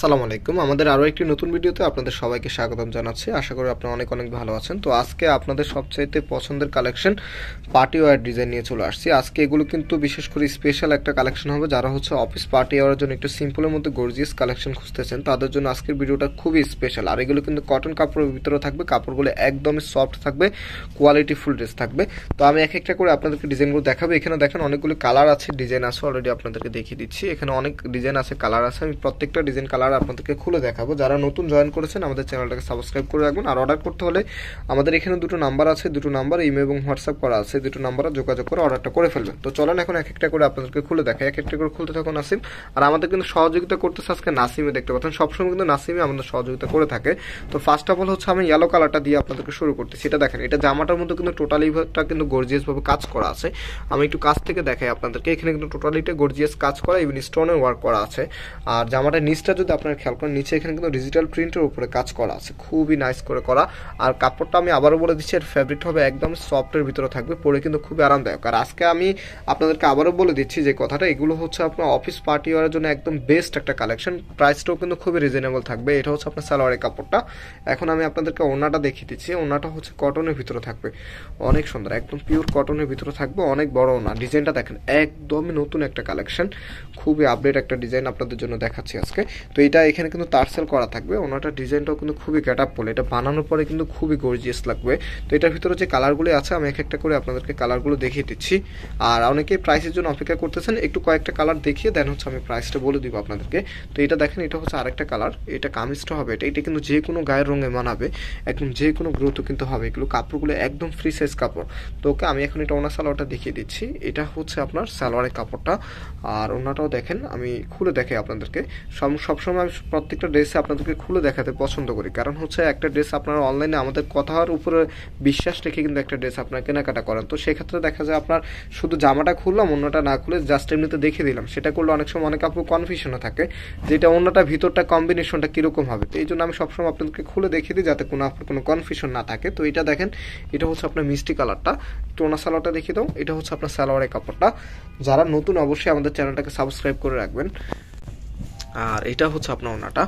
আসসালামু আলাইকুম আমাদের আরও একটি নতুন ভিডিওতে আপনাদের সবাইকে স্বাগতম জানাচ্ছি আশা করি আপনারা অনেক অনেক ভালো আছেন তো আজকে আপনাদের সবচাইতে পছন্দের কালেকশন পার্টি ওয়ার ডিজাইন নিয়ে চলে আসছি আজকে এগুলো কিন্তু বিশেষ করে স্পেশাল একটা কালেকশন হবে যারা হচ্ছে অফিস পার্টি ওয়ারের জন্য একটু সিম্পলের মধ্যে গর্জিয়াস কালেকশন খুঁজতেছেন তাদের জন্য আজকের ভিডিওটা খুবই স্পেশাল আর এগুলো কিন্তু কটন কাপড়ের ভিতরে থাকবে কাপড়গুলো একদমই সফট থাকবে কোয়ালিটি ফুল ড্রেস থাকবে তো আমি এক একটা করে আপনাদেরকে ডিজাইনগুলো দেখাবো এখানে দেখেন অনেকগুলো কালার আছে ডিজাইন আছে অলরেডি আপনাদেরকে দেখিয়ে দিচ্ছি এখানে অনেক ডিজাইন আছে কালার আছে আমি প্রত্যেকটা ডিজাইন কালার আপনাদেরকে খুলে দেখাবো যারা নতুন জয়েন করেছেন আমাদের চ্যানেলটাকে সাবস্ক্রাইব করে রাখবেন আর অর্ডার করতে হলে আমাদের এখানে দুটো নাম্বার আছে দুটো নাম্বার ইমেল এবং হোয়াটসঅ্যাপ করা আছে দুটো নাম্বার যোগাযোগ করে অর্ডারটা করে ফেলবেন তো চলেন এখন এক একটা করে আপনাদেরকে খুলে দেখাই এক একটা করে খুলতে থাকুন নাসিম আর আমাদের কিন্তু সহযোগিতা করতেছে আজকে নাসিমে দেখতে পাচ্ছেন সবসময় কিন্তু নাসিমে আমাদের সহযোগিতা করে থাকে তো ফার্স্ট অফ অল হচ্ছে আমি ইয়েলো কালারটা দিয়ে আপনাদেরকে শুরু করতে সেটা দেখেন এটা জামাটার মধ্যে কিন্তু টোটালিটা কিন্তু গর্জিয়াসভাবে কাজ করা আছে আমি একটু কাছ থেকে দেখাই আপনাদেরকে এখানে কিন্তু টোটালিটা গর্জিয়াস কাজ করা ইভেন স্টোনের ওয়ার্ক করা আছে আর জামাটার নিচটা যদি আপনারা খেয়াল করেন নিচে এখানে কিন্তু ডিজিটাল প্রিন্টের উপরে কাজ করা আছে খুবই নাইস করে করা আর কাপড়টা আমি আবারও বলে দিচ্ছি এর ফ্যাব্রিকটা হবে একদম সফটের ভিতরে থাকবে পরে কিন্তু খুবই আরামদায়ক আর আজকে আমি আপনাদেরকে আবারও বলে দিচ্ছি যে কথাটা এগুলো হচ্ছে আপনার অফিস পার্টি ওয়ারের জন্য একদম বেস্ট একটা কালেকশন প্রাইসটাও কিন্তু খুবই রিজনেবল থাকবে এটা হচ্ছে আপনার সালোয়ারের কাপড়টা এখন আমি আপনাদেরকে ওনাটা দেখিয়ে দিচ্ছি ওনাটা হচ্ছে কটনের ভিতরে থাকবে অনেক সুন্দর একদম পিওর কটনের ভিতরে থাকবে অনেক বড় ওনা ডিজাইনটা দেখেন একদমই নতুন একটা কালেকশন খুবই আপডেট একটা ডিজাইন আপনাদের জন্য দেখাচ্ছি আজকে তো এই এটা এখানে কিন্তু তারসেল করা থাকবে ওনাটা ডিজাইনটাও কিন্তু খুবই গ্যাট আপ বলে এটা বানানোর পরে কিন্তু খুবই গর্জিয়াস লাগবে তো এটার ভিতরে যে কালারগুলো আছে আমি এক একটা করে আপনাদেরকে কালারগুলো দেখিয়ে দিচ্ছি আর অনেকে প্রাইসের জন্য অপেক্ষা করতেছেন একটু কয়েকটা কালার দেখিয়ে দেন হচ্ছে আমি প্রাইসটা বলে দিব আপনাদেরকে তো এটা দেখেন এটা হচ্ছে আরেকটা কালার এটা কামিজটা হবে এটা এটা কিন্তু যে কোনো গায়ের রঙে মানাবে একদম যে কোনো গ্রোথ কিন্তু হবে এগুলো কাপড়গুলো একদম ফ্রি সাইজ কাপড় তো ওকে আমি এখন এটা ওনার সালোয়ারটা দেখিয়ে দিচ্ছি এটা হচ্ছে আপনার সালোয়ারের কাপড়টা আর ওনাটাও দেখেন আমি খুলে দেখাই আপনাদেরকে সব সবসময় আমি প্রত্যেকটা ড্রেস আপনাদেরকে খুলে দেখাতে পছন্দ করি কারণ হচ্ছে একটা ড্রেস আপনারা অনলাইনে আমাদের কথার উপরে বিশ্বাস রেখে কিন্তু একটা ড্রেস আপনারা কেনাকাটা করেন তো সেক্ষেত্রে দেখা যায় আপনার শুধু জামাটা খুললাম অন্যটা না খুলে জাস্ট এমনিতে দেখে দিলাম সেটা করলে অনেক সময় অনেক আপু কনফিউশনে থাকে যেটা অন্যটা ভিতরটা কম্বিনেশনটা কীরকম হবে তো এই জন্য আমি সবসময় আপনাদেরকে খুলে দেখিয়ে দিই যাতে কোনো আপনার কোনো কনফিউশন না থাকে তো এটা দেখেন এটা হচ্ছে আপনার মিষ্টি কালারটা টোনা সালোয়ারটা দেখিয়ে দাও এটা হচ্ছে আপনার সালোয়ারের কাপড়টা যারা নতুন অবশ্যই আমাদের চ্যানেলটাকে সাবস্ক্রাইব করে রাখবেন আর এটা হচ্ছে আপনার ওনাটা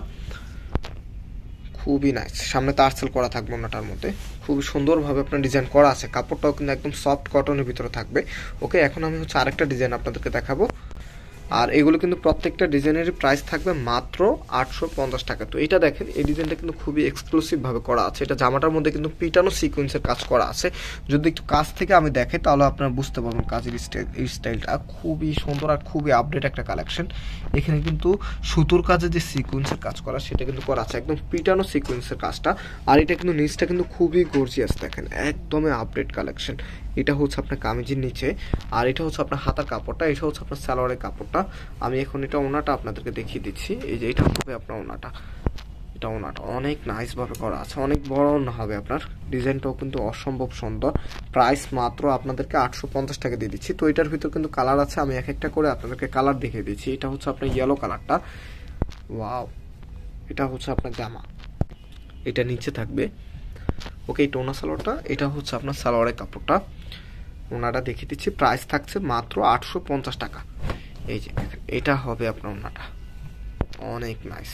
খুবই নাইস সামনে তারসেল করা থাকবে ওনাটার মধ্যে খুবই সুন্দরভাবে আপনার ডিজাইন করা আছে কাপড়টাও কিন্তু একদম সফট কটনের ভিতরে থাকবে ওকে এখন আমি হচ্ছে আরেকটা ডিজাইন আপনাদেরকে দেখাবো আর এগুলো কিন্তু প্রত্যেকটা ডিজাইনের প্রাইস থাকবে মাত্র আটশো পঞ্চাশ টাকা তো এটা দেখেন এই ডিজাইনটা কিন্তু খুবই এক্সক্লুসিভভাবে করা আছে এটা জামাটার মধ্যে কিন্তু পিটানো সিকুয়েন্সের কাজ করা আছে যদি একটু কাজ থেকে আমি দেখে তাহলে আপনারা বুঝতে পারবেন কাজের স্টাইল স্টাইলটা খুবই সুন্দর আর খুবই আপডেট একটা কালেকশন এখানে কিন্তু সুতোর কাজে যে সিকুয়েন্সের কাজ করা সেটা কিন্তু করা আছে একদম পিটানো সিকুয়েন্সের কাজটা আর এটা কিন্তু নিচটা কিন্তু খুবই গর্জিয়াস দেখেন একদমই আপডেট কালেকশন এটা হচ্ছে আপনার কামিজের নিচে আর এটা হচ্ছে আপনার হাতার কাপড়টা এটা হচ্ছে আপনার সালোয়ারের কাপড়টা আমি এখন এটা ওনাটা আপনাদেরকে দেখিয়ে দিচ্ছি এই যে এটা হবে আপনার ওনাটা এটা ওনাটা অনেক নাইসভাবে করা আছে অনেক বড় ওনা হবে আপনার ডিজাইনটাও কিন্তু অসম্ভব সুন্দর প্রাইস মাত্র আপনাদেরকে আটশো পঞ্চাশ টাকা দিয়ে দিচ্ছি তো এটার ভিতর কিন্তু কালার আছে আমি এক একটা করে আপনাদেরকে কালার দেখিয়ে দিচ্ছি এটা হচ্ছে আপনার ইয়েলো কালারটা ওয়াও এটা হচ্ছে আপনার জামা এটা নিচে থাকবে ওকে এই টোনা সালোয়ারটা এটা হচ্ছে আপনার সালোয়ারের কাপড়টা ওনাটা দেখিয়ে দিচ্ছি প্রাইস থাকছে মাত্র আটশো পঞ্চাশ টাকা এই যে এটা হবে আপনার ওনাটা অনেক নাইস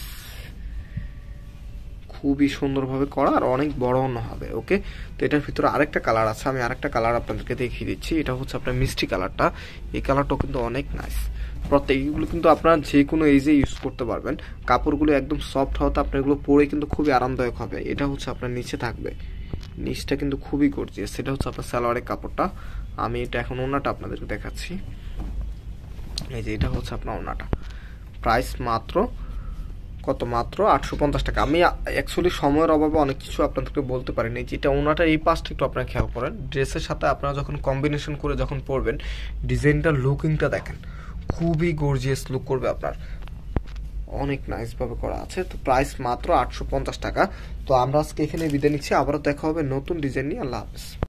খুবই সুন্দরভাবে করা আর অনেক বড় অন্য হবে ওকে তো এটার ভিতরে আরেকটা কালার আছে আমি আরেকটা কালার আপনাদেরকে দেখিয়ে দিচ্ছি এটা হচ্ছে আপনার মিষ্টি কালারটা এই কালারটাও কিন্তু অনেক নাইস প্রত্যেক কিন্তু আপনারা যে কোনো এজে ইউজ করতে পারবেন কাপড়গুলো একদম সফট হওয়াতে আপনার এগুলো পরে কিন্তু খুবই আরামদায়ক হবে এটা হচ্ছে আপনার নিচে থাকবে নিচটা কিন্তু খুবই গর্জি সেটা হচ্ছে আপনার সালোয়ারের কাপড়টা আমি এটা এখন ওনাটা আপনাদেরকে দেখাচ্ছি এই যে এটা হচ্ছে আপনার ওনাটা প্রাইস মাত্র কত মাত্র আটশো পঞ্চাশ টাকা আমি অ্যাকচুয়ালি সময়ের অভাবে অনেক কিছু আপনাদেরকে বলতে পারিনি যেটা ওনাটা এই পাশটা একটু আপনারা খেয়াল করেন ড্রেসের সাথে আপনারা যখন কম্বিনেশন করে যখন পরবেন ডিজাইনটা লুকিংটা দেখেন খুবই গর্জিয়াস লুক করবে আপনার অনেক নাইসভাবে করা আছে তো প্রাইস মাত্র আটশো টাকা তো আমরা আজকে এখানে বিদায় নিচ্ছি আবারও দেখা হবে নতুন ডিজাইন নিয়ে আল্লাহ হাফেজ